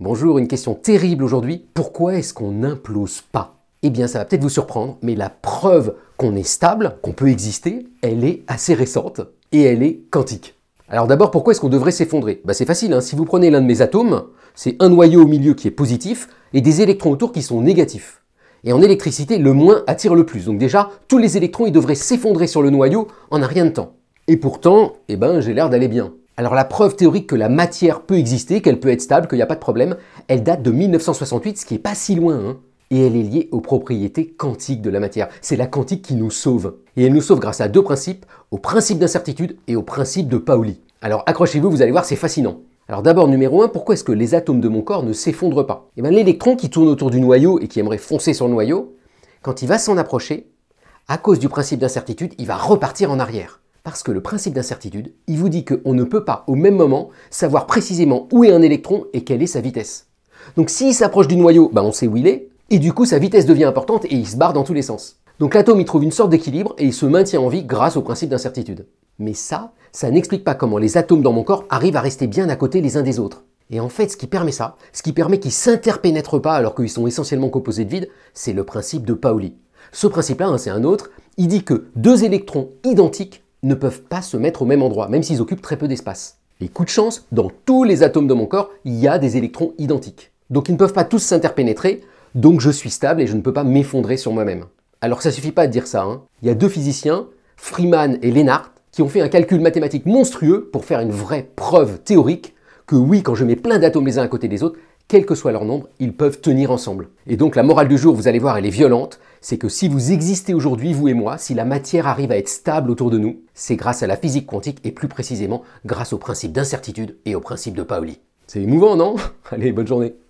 Bonjour, une question terrible aujourd'hui. Pourquoi est-ce qu'on n'implose pas Eh bien, ça va peut-être vous surprendre, mais la preuve qu'on est stable, qu'on peut exister, elle est assez récente et elle est quantique. Alors d'abord, pourquoi est-ce qu'on devrait s'effondrer bah, C'est facile, hein. si vous prenez l'un de mes atomes, c'est un noyau au milieu qui est positif et des électrons autour qui sont négatifs. Et en électricité, le moins attire le plus. Donc déjà, tous les électrons, ils devraient s'effondrer sur le noyau en un rien de temps. Et pourtant, eh ben, j'ai l'air d'aller bien. Alors la preuve théorique que la matière peut exister, qu'elle peut être stable, qu'il n'y a pas de problème, elle date de 1968, ce qui n'est pas si loin. Hein. et elle est liée aux propriétés quantiques de la matière. C'est la quantique qui nous sauve. Et elle nous sauve grâce à deux principes, au principe d'incertitude et au principe de Pauli. Alors accrochez-vous, vous allez voir, c'est fascinant. Alors d'abord, numéro 1, pourquoi est-ce que les atomes de mon corps ne s'effondrent pas Eh bien l'électron qui tourne autour du noyau et qui aimerait foncer sur le noyau, quand il va s'en approcher, à cause du principe d'incertitude, il va repartir en arrière. Parce que le principe d'incertitude, il vous dit qu'on ne peut pas au même moment savoir précisément où est un électron et quelle est sa vitesse. Donc s'il s'approche du noyau, bah, on sait où il est, et du coup sa vitesse devient importante et il se barre dans tous les sens. Donc l'atome y trouve une sorte d'équilibre et il se maintient en vie grâce au principe d'incertitude. Mais ça, ça n'explique pas comment les atomes dans mon corps arrivent à rester bien à côté les uns des autres. Et en fait, ce qui permet ça, ce qui permet qu'ils s'interpénètrent pas alors qu'ils sont essentiellement composés de vide, c'est le principe de Pauli. Ce principe-là, hein, c'est un autre, il dit que deux électrons identiques ne peuvent pas se mettre au même endroit, même s'ils occupent très peu d'espace. Et coup de chance, dans tous les atomes de mon corps, il y a des électrons identiques. Donc ils ne peuvent pas tous s'interpénétrer, donc je suis stable et je ne peux pas m'effondrer sur moi-même. Alors ça suffit pas de dire ça. Hein. Il y a deux physiciens, Freeman et Lennart, qui ont fait un calcul mathématique monstrueux pour faire une vraie preuve théorique que oui, quand je mets plein d'atomes les uns à côté des autres, quel que soit leur nombre, ils peuvent tenir ensemble. Et donc la morale du jour, vous allez voir, elle est violente c'est que si vous existez aujourd'hui, vous et moi, si la matière arrive à être stable autour de nous, c'est grâce à la physique quantique et plus précisément grâce au principe d'incertitude et au principe de Pauli. C'est émouvant, non Allez, bonne journée